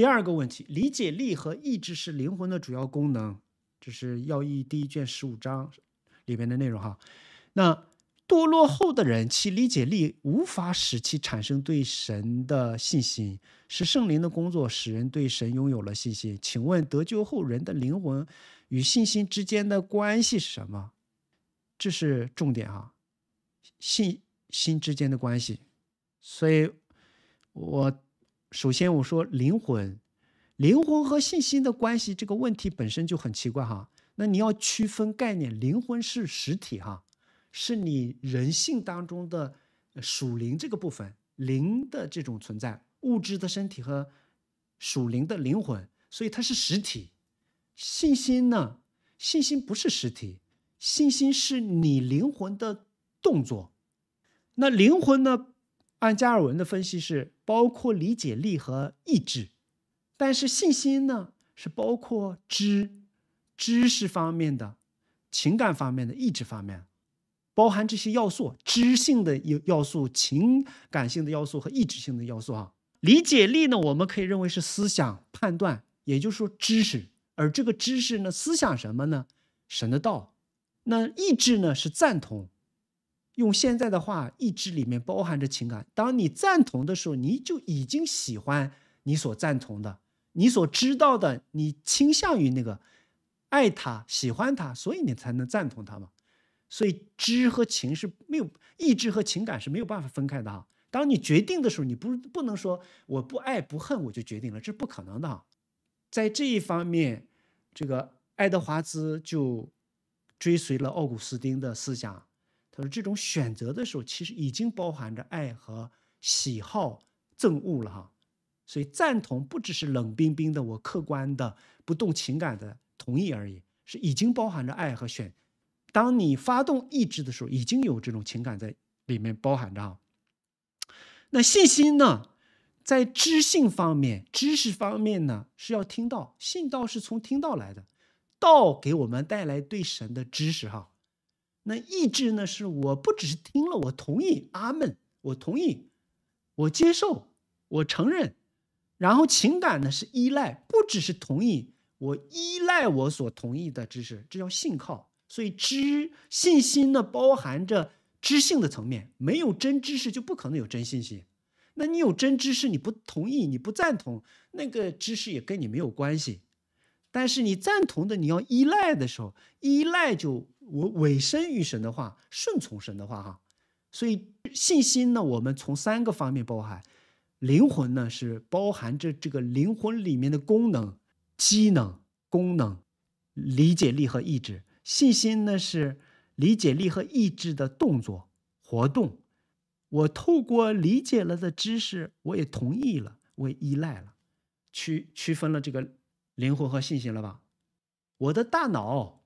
第二个问题，理解力和意志是灵魂的主要功能，这是《要义》第一卷十五章里面的内容哈。那堕落后的人，其理解力无法使其产生对神的信心，是圣灵的工作使人对神拥有了信心。请问得救后人的灵魂与信心之间的关系是什么？这是重点哈，信心之间的关系。所以我。首先，我说灵魂，灵魂和信心的关系这个问题本身就很奇怪哈。那你要区分概念，灵魂是实体哈，是你人性当中的属灵这个部分，灵的这种存在，物质的身体和属灵的灵魂，所以它是实体。信心呢，信心不是实体，信心是你灵魂的动作，那灵魂呢？按加尔文的分析是，包括理解力和意志，但是信心呢是包括知、知识方面的、情感方面的、意志方面，包含这些要素：知性的要要素、情感性的要素和意志性的要素。啊。理解力呢，我们可以认为是思想判断，也就是说知识，而这个知识呢，思想什么呢？神的道。那意志呢是赞同。用现在的话，意志里面包含着情感。当你赞同的时候，你就已经喜欢你所赞同的，你所知道的，你倾向于那个，爱他，喜欢他，所以你才能赞同他嘛。所以知和情是没有，意志和情感是没有办法分开的啊。当你决定的时候，你不不能说我不爱不恨我就决定了，这是不可能的。在这一方面，这个爱德华兹就追随了奥古斯丁的思想。而这种选择的时候，其实已经包含着爱和喜好、憎恶了哈。所以赞同不只是冷冰冰的、我客观的、不动情感的同意而已，是已经包含着爱和选。当你发动意志的时候，已经有这种情感在里面包含着。那信心呢，在知性方面、知识方面呢，是要听到信道是从听到来的，道给我们带来对神的知识哈。那意志呢？是我不只是听了，我同意，阿门，我同意，我接受，我承认。然后情感呢？是依赖，不只是同意，我依赖我所同意的知识，这叫信靠。所以知信心呢，包含着知性的层面，没有真知识就不可能有真信心。那你有真知识，你不同意，你不赞同，那个知识也跟你没有关系。但是你赞同的，你要依赖的时候，依赖就我委身于神的话，顺从神的话哈。所以信心呢，我们从三个方面包含：灵魂呢是包含着这个灵魂里面的功能、机能、功能、理解力和意志；信心呢是理解力和意志的动作活动。我透过理解了的知识，我也同意了，我也依赖了，区区分了这个。灵魂和信心了吧？我的大脑，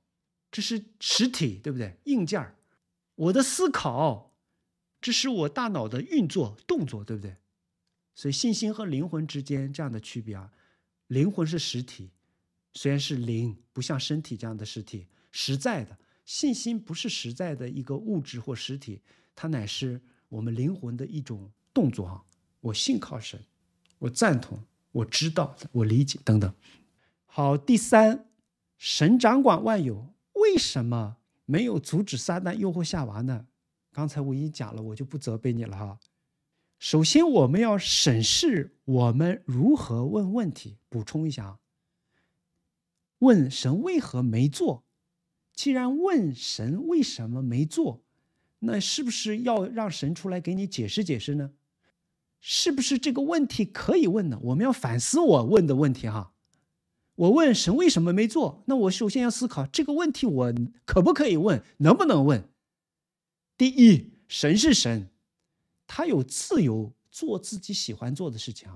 这是实体，对不对？硬件我的思考，这是我大脑的运作动作，对不对？所以，信心和灵魂之间这样的区别啊，灵魂是实体，虽然是灵，不像身体这样的实体，实在的。信心不是实在的一个物质或实体，它乃是我们灵魂的一种动作啊。我信靠神，我赞同，我知道，我理解，等等。好，第三，神掌管万有，为什么没有阻止撒旦诱惑夏娃呢？刚才我已经讲了，我就不责备你了哈。首先，我们要审视我们如何问问题。补充一下啊，问神为何没做？既然问神为什么没做，那是不是要让神出来给你解释解释呢？是不是这个问题可以问呢？我们要反思我问的问题哈。我问神为什么没做？那我首先要思考这个问题，我可不可以问？能不能问？第一，神是神，他有自由做自己喜欢做的事情，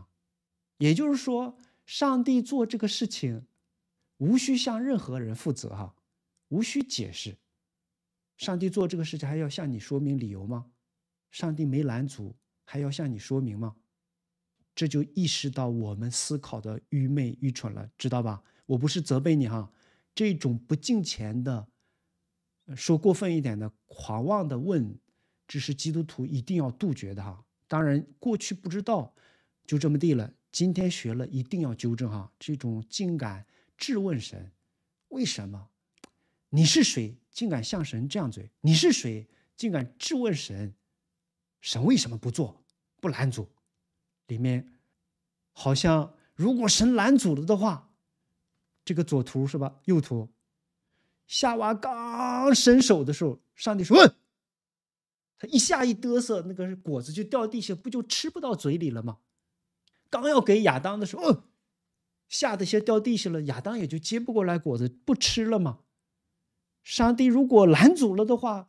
也就是说，上帝做这个事情无需向任何人负责哈，无需解释。上帝做这个事情还要向你说明理由吗？上帝没拦阻，还要向你说明吗？这就意识到我们思考的愚昧、愚蠢了，知道吧？我不是责备你哈，这种不敬虔的，说过分一点的、狂妄的问，这是基督徒一定要杜绝的哈。当然，过去不知道，就这么地了。今天学了，一定要纠正哈。这种竟敢质问神，为什么？你是谁？竟敢向神这样嘴？你是谁？竟敢质问神？神为什么不做？不拦阻？里面好像，如果神拦阻了的话，这个左图是吧？右图，夏娃刚伸手的时候，上帝说：“他一下一嘚瑟，那个果子就掉地下，不就吃不到嘴里了吗？”刚要给亚当的时候，吓得先掉地下了，亚当也就接不过来，果子不吃了吗？上帝如果拦阻了的话，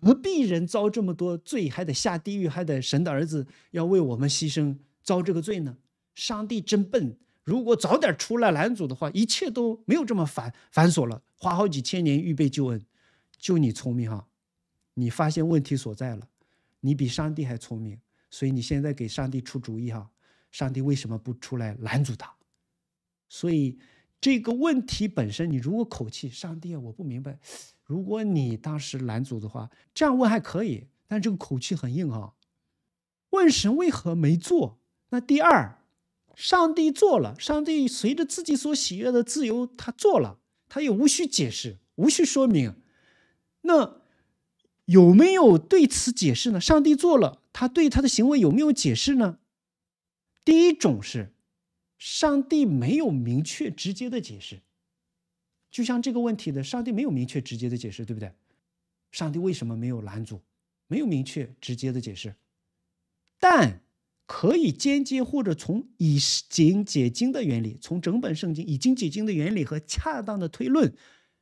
何必人遭这么多罪，还得下地狱，还得神的儿子要为我们牺牲？遭这个罪呢？上帝真笨！如果早点出来拦阻的话，一切都没有这么繁繁琐了。花好几千年预备救恩，就你聪明哈！你发现问题所在了，你比上帝还聪明。所以你现在给上帝出主意哈，上帝为什么不出来拦阻他？所以这个问题本身，你如果口气，上帝，啊，我不明白。如果你当时拦阻的话，这样问还可以，但这个口气很硬哈。问神为何没做？那第二，上帝做了，上帝随着自己所喜悦的自由，他做了，他也无需解释，无需说明。那有没有对此解释呢？上帝做了，他对他的行为有没有解释呢？第一种是，上帝没有明确直接的解释，就像这个问题的上帝没有明确直接的解释，对不对？上帝为什么没有拦阻？没有明确直接的解释，但。可以间接或者从以经解经的原理，从整本圣经以经解经的原理和恰当的推论，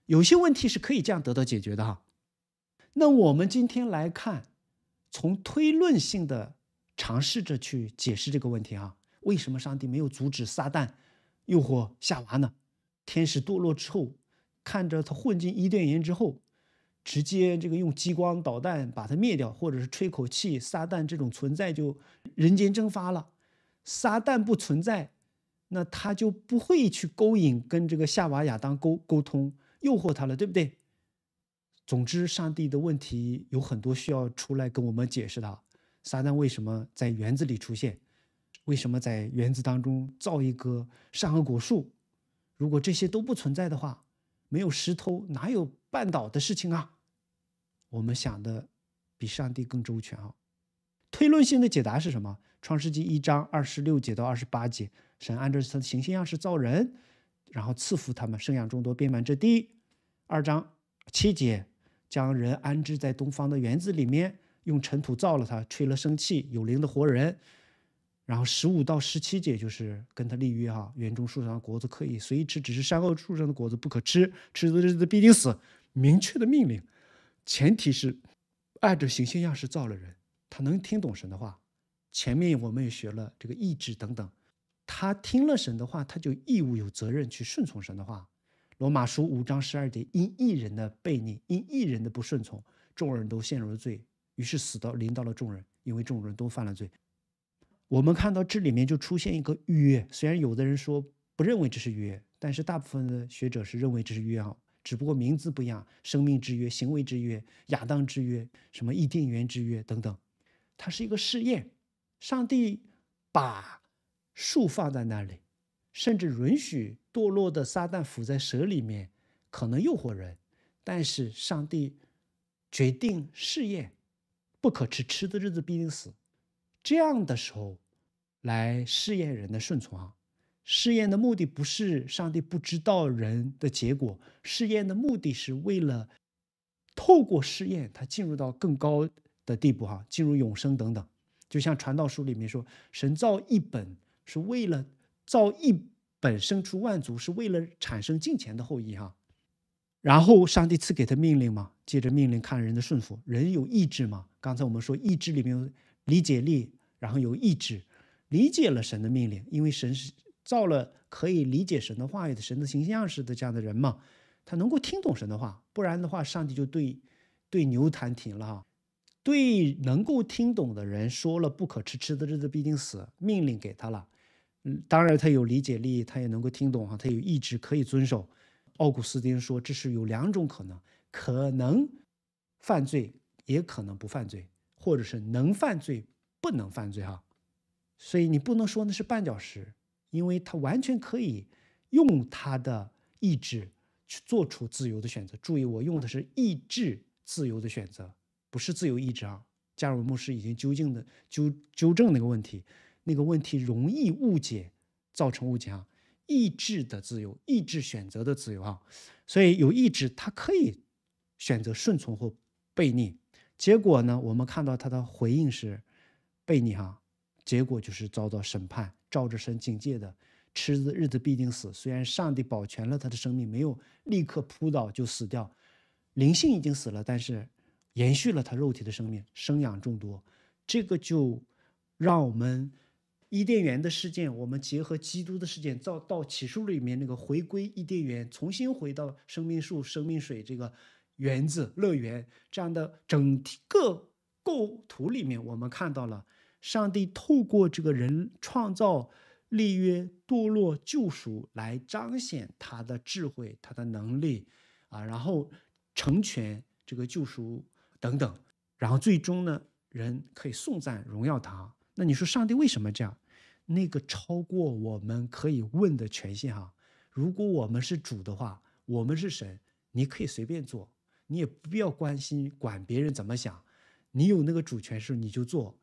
有些问题是可以这样得到解决的哈。那我们今天来看，从推论性的尝试着去解释这个问题啊，为什么上帝没有阻止撒旦诱惑夏娃呢？天使堕落之后，看着他混进伊甸园之后。直接这个用激光导弹把它灭掉，或者是吹口气，撒旦这种存在就人间蒸发了。撒旦不存在，那他就不会去勾引跟这个夏娃亚当沟沟通，诱惑他了，对不对？总之，上帝的问题有很多需要出来跟我们解释的。撒旦为什么在园子里出现？为什么在园子当中造一个善恶果树？如果这些都不存在的话，没有石头，哪有绊倒的事情啊？我们想的比上帝更周全啊！推论性的解答是什么？创世纪一章二十六节到二十八节，神按照他的形象样式造人，然后赐福他们，生养众多，遍满这地。二章七节，将人安置在东方的园子里面，用尘土造了他，吹了生气，有灵的活人。然后十五到十七节就是跟他立约哈，园中树上的果子可以随意吃，只是山后树上的果子不可吃，吃的日子必定死。明确的命令。前提是按照行星样式造了人，他能听懂神的话。前面我们也学了这个意志等等，他听了神的话，他就义务有责任去顺从神的话。罗马书五章十二节，因一人的悖逆，因一人的不顺从，众人都陷入了罪，于是死到临到了众人，因为众人都犯了罪。我们看到这里面就出现一个约，虽然有的人说不认为这是约，但是大部分的学者是认为这是约啊。只不过名字不一样，生命之约、行为之约、亚当之约、什么伊甸园之约等等，它是一个试验。上帝把树放在那里，甚至允许堕落的撒旦伏在蛇里面，可能诱惑人。但是上帝决定试验，不可吃，吃的日子必定死。这样的时候来试验人的顺从。啊，试验的目的不是上帝不知道人的结果，试验的目的是为了透过试验，他进入到更高的地步，哈，进入永生等等。就像传道书里面说，神造一本是为了造一本，生出万族是为了产生金钱的后裔，哈。然后上帝赐给他命令嘛，借着命令看人的顺服。人有意志嘛？刚才我们说意志里面有理解力，然后有意志，理解了神的命令，因为神是。造了可以理解神的话语、的神的形象似的这样的人嘛，他能够听懂神的话，不然的话，上帝就对对牛弹琴了哈。对能够听懂的人说了不可吃，吃的日子必定死，命令给他了。嗯，当然他有理解力，他也能够听懂哈，他有意志可以遵守。奥古斯丁说，这是有两种可能：可能犯罪，也可能不犯罪，或者是能犯罪不能犯罪哈。所以你不能说那是绊脚石。因为他完全可以用他的意志去做出自由的选择。注意，我用的是意志自由的选择，不是自由意志啊。加尔文牧师已经究竟的纠纠正那个问题，那个问题容易误解，造成误解啊。意志的自由，意志选择的自由啊。所以有意志，他可以选择顺从或悖逆。结果呢，我们看到他的回应是悖逆哈，结果就是遭到审判。照着神警戒的，吃子日子必定死。虽然上帝保全了他的生命，没有立刻扑倒就死掉，灵性已经死了，但是延续了他肉体的生命，生养众多。这个就让我们伊甸园的事件，我们结合基督的事件，到到启示里面那个回归伊甸园，重新回到生命树、生命水这个园子、乐园这样的整个构图里面，我们看到了。上帝透过这个人创造、立约、堕落、救赎，来彰显他的智慧、他的能力，啊，然后成全这个救赎等等，然后最终呢，人可以颂赞荣耀他。那你说上帝为什么这样？那个超过我们可以问的权限哈。如果我们是主的话，我们是神，你可以随便做，你也不必要关心管别人怎么想，你有那个主权时你就做。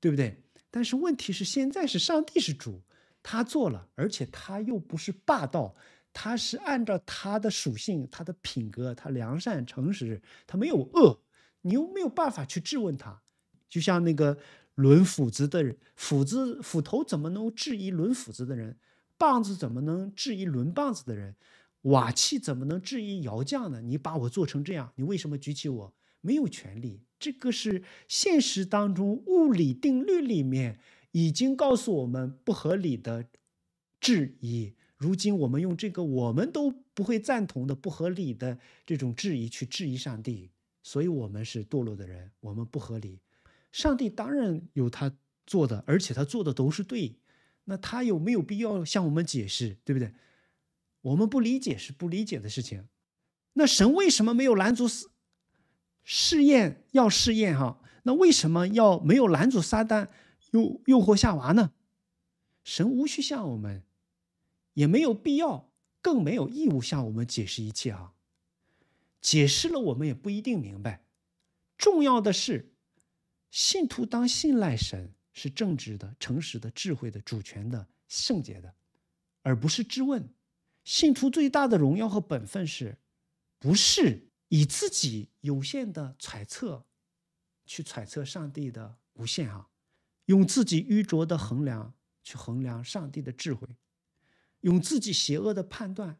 对不对？但是问题是，现在是上帝是主，他做了，而且他又不是霸道，他是按照他的属性、他的品格，他良善诚实，他没有恶，你又没有办法去质问他。就像那个抡斧子的人，斧子斧头怎么能质疑抡斧子的人？棒子怎么能质疑抡棒子的人？瓦器怎么能质疑窑匠呢？你把我做成这样，你为什么举起我？没有权利，这个是现实当中物理定律里面已经告诉我们不合理的质疑。如今我们用这个我们都不会赞同的不合理的这种质疑去质疑上帝，所以我们是堕落的人，我们不合理。上帝当然有他做的，而且他做的都是对。那他有没有必要向我们解释？对不对？我们不理解是不理解的事情。那神为什么没有拦阻死？试验要试验哈，那为什么要没有拦阻撒旦诱诱惑夏娃呢？神无需向我们，也没有必要，更没有义务向我们解释一切啊！解释了，我们也不一定明白。重要的是，信徒当信赖神，是正直的、诚实的、智慧的、主权的、圣洁的，而不是质问。信徒最大的荣耀和本分是，不是。以自己有限的揣测去揣测上帝的无限啊，用自己愚拙的衡量去衡量上帝的智慧，用自己邪恶的判断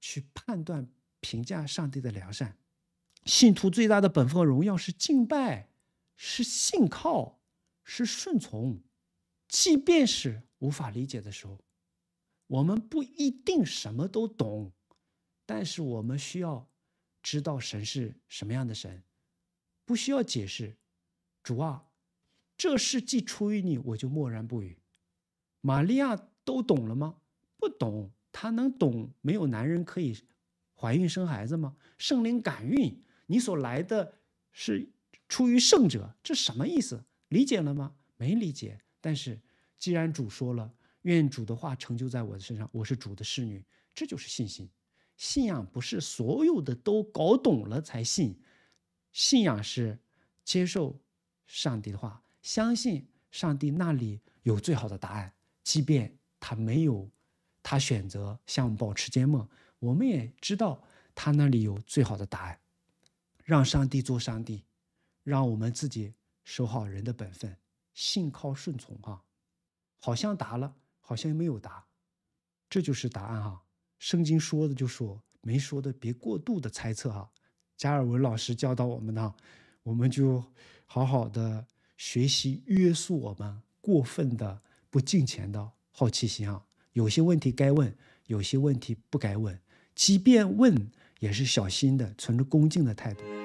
去判断评价上帝的良善。信徒最大的本分和荣耀是敬拜，是信靠，是顺从。即便是无法理解的时候，我们不一定什么都懂，但是我们需要。知道神是什么样的神，不需要解释。主啊，这事既出于你，我就默然不语。玛利亚都懂了吗？不懂，她能懂没有？男人可以怀孕生孩子吗？圣灵感孕，你所来的，是出于圣者，这什么意思？理解了吗？没理解。但是既然主说了，愿主的话成就在我的身上，我是主的侍女，这就是信心。信仰不是所有的都搞懂了才信，信仰是接受上帝的话，相信上帝那里有最好的答案，即便他没有，他选择向我们保持缄默，我们也知道他那里有最好的答案。让上帝做上帝，让我们自己守好人的本分，信靠顺从哈。好像答了，好像没有答，这就是答案哈。圣经说的就说，没说的别过度的猜测啊。加尔文老师教导我们呢，我们就好好的学习，约束我们过分的不敬虔的好奇心啊。有些问题该问，有些问题不该问，即便问也是小心的，存着恭敬的态度。